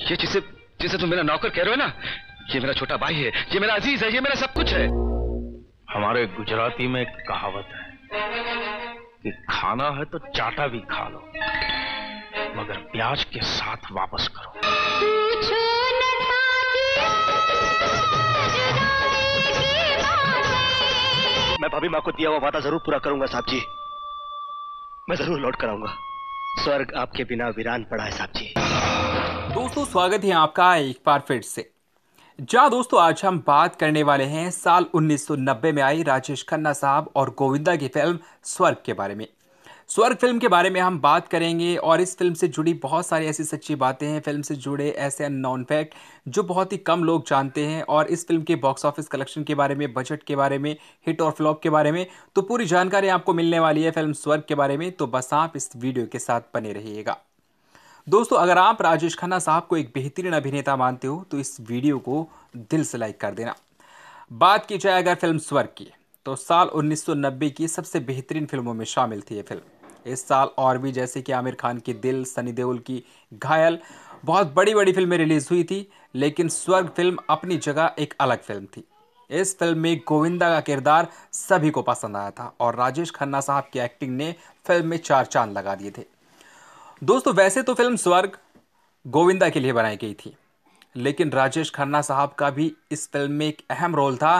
ये जिसे जिसे तुम मेरा नौकर कह रहे हो ना ये मेरा छोटा भाई है ये मेरा अजीज है ये मेरा सब कुछ है हमारे गुजराती में कहावत है कि खाना है तो चाटा भी खा लो मगर प्याज के साथ वापस करो मैं भाभी माँ को दिया हुआ वादा जरूर पूरा करूंगा साहब जी मैं जरूर लौट कराऊंगा स्वर्ग आपके बिना वीरान पड़ा है साहब जी दोस्तों स्वागत है आपका एक बार फिर से जहाँ दोस्तों आज हम बात करने वाले हैं साल 1990 में आई राजेश खन्ना साहब और गोविंदा की फिल्म स्वर्ग के बारे में स्वर्ग फिल्म के बारे में हम बात करेंगे और इस फिल्म से जुड़ी बहुत सारी ऐसी सच्ची बातें हैं फिल्म से जुड़े ऐसे नॉन फैक्ट जो बहुत ही कम लोग जानते हैं और इस फिल्म के बॉक्स ऑफिस कलेक्शन के बारे में बजट के बारे में हिट और फ्लॉप के बारे में तो पूरी जानकारी आपको मिलने वाली है फिल्म स्वर्ग के बारे में तो बस आप इस वीडियो के साथ बने रहिएगा दोस्तों अगर आप राजेश खन्ना साहब को एक बेहतरीन अभिनेता मानते हो तो इस वीडियो को दिल से लाइक कर देना बात की जाए अगर फिल्म स्वर्ग की तो साल 1990 की सबसे बेहतरीन फिल्मों में शामिल थी ये फिल्म इस साल और भी जैसे कि आमिर खान की दिल सनी देओल की घायल बहुत बड़ी बड़ी फिल्में रिलीज़ हुई थी लेकिन स्वर्ग फिल्म अपनी जगह एक अलग फिल्म थी इस फिल्म में गोविंदा का किरदार सभी को पसंद आया था और राजेश खन्ना साहब की एक्टिंग ने फिल्म में चार चांद लगा दिए थे दोस्तों वैसे तो फिल्म स्वर्ग गोविंदा के लिए बनाई गई थी लेकिन राजेश खन्ना साहब का भी इस फिल्म में एक अहम रोल था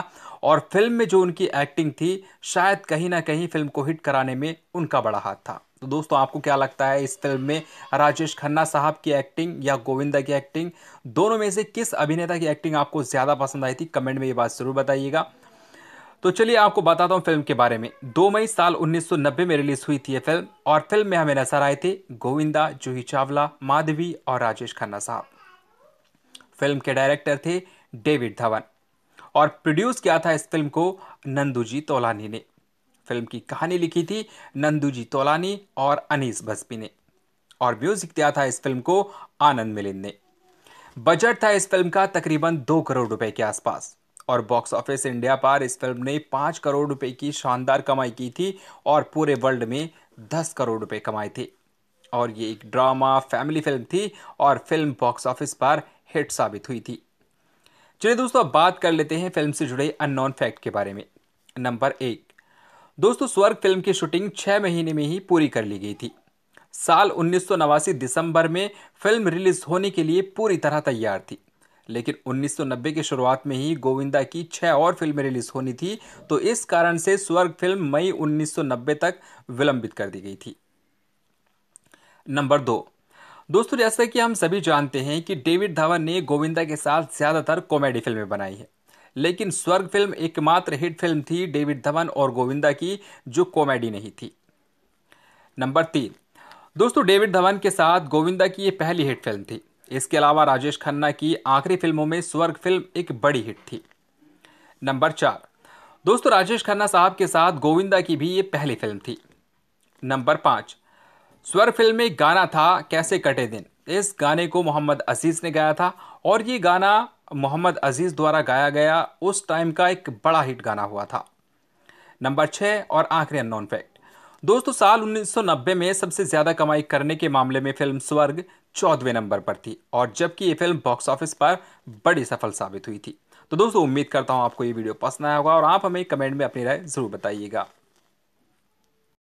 और फिल्म में जो उनकी एक्टिंग थी शायद कहीं ना कहीं फिल्म को हिट कराने में उनका बड़ा हाथ था तो दोस्तों आपको क्या लगता है इस फिल्म में राजेश खन्ना साहब की एक्टिंग या गोविंदा की एक्टिंग दोनों में से किस अभिनेता की एक्टिंग आपको ज़्यादा पसंद आई थी कमेंट में ये बात ज़रूर बताइएगा तो चलिए आपको बताता हूँ फिल्म के बारे में दो मई साल 1990 में रिलीज हुई थी ये फिल्म और फिल्म में हमें नजर आए थे गोविंदा जूही चावला माधवी और राजेश खन्ना साहब फिल्म के डायरेक्टर थे डेविड धवन और प्रोड्यूस किया था इस फिल्म को नंदूजी तोलानी ने फिल्म की कहानी लिखी थी नंदूजी तोलानी और अनीस बस्पी ने और म्यूजिक दिया था इस फिल्म को आनंद मिलिंद ने बजट था इस फिल्म का तकरीबन दो करोड़ रुपए के आसपास और बॉक्स ऑफिस इंडिया पर इस फिल्म ने पाँच करोड़ रुपए की शानदार कमाई की थी और पूरे वर्ल्ड में दस करोड़ रुपए कमाए थे और ये एक ड्रामा फैमिली फिल्म थी और फिल्म बॉक्स ऑफिस पर हिट साबित हुई थी चलिए दोस्तों अब बात कर लेते हैं फिल्म से जुड़े अननोन फैक्ट के बारे में नंबर एक दोस्तों स्वर्ग फिल्म की शूटिंग छः महीने में ही पूरी कर ली गई थी साल उन्नीस दिसंबर में फिल्म रिलीज होने के लिए पूरी तरह तैयार थी लेकिन 1990 की शुरुआत में ही गोविंदा की छह और फिल्में रिलीज होनी थी तो इस कारण से स्वर्ग फिल्म मई 1990 तक विलंबित कर दी गई थी नंबर दो दोस्तों जैसा कि हम सभी जानते हैं कि डेविड धवन ने गोविंदा के साथ ज़्यादातर कॉमेडी फिल्में बनाई हैं लेकिन स्वर्ग फिल्म एकमात्र हिट फिल्म थी डेविड धवन और गोविंदा की जो कॉमेडी नहीं थी नंबर तीन दोस्तों डेविड धवन के साथ गोविंदा की यह पहली हिट फिल्म थी इसके अलावा राजेश खन्ना की आखिरी फिल्मों में स्वर्ग फिल्म एक बड़ी हिट थी नंबर चार दोस्तों राजेश खन्ना साहब के साथ गोविंदा की भी ये पहली फिल्म थी नंबर पांच स्वर फिल्म में गाना था कैसे कटे दिन इस गाने को मोहम्मद अजीज़ ने गाया था और ये गाना मोहम्मद अजीज़ द्वारा गाया गया उस टाइम का एक बड़ा हिट गाना हुआ था नंबर छः और आखिरी अननोन फैक्ट दोस्तों साल 1990 में सबसे ज़्यादा कमाई करने के मामले में फिल्म स्वर्ग चौदहवें नंबर पर थी और जबकि ये फिल्म बॉक्स ऑफिस पर बड़ी सफल साबित हुई थी तो दोस्तों उम्मीद करता हूँ आपको ये वीडियो पसंद आया होगा और आप हमें कमेंट में अपनी राय ज़रूर बताइएगा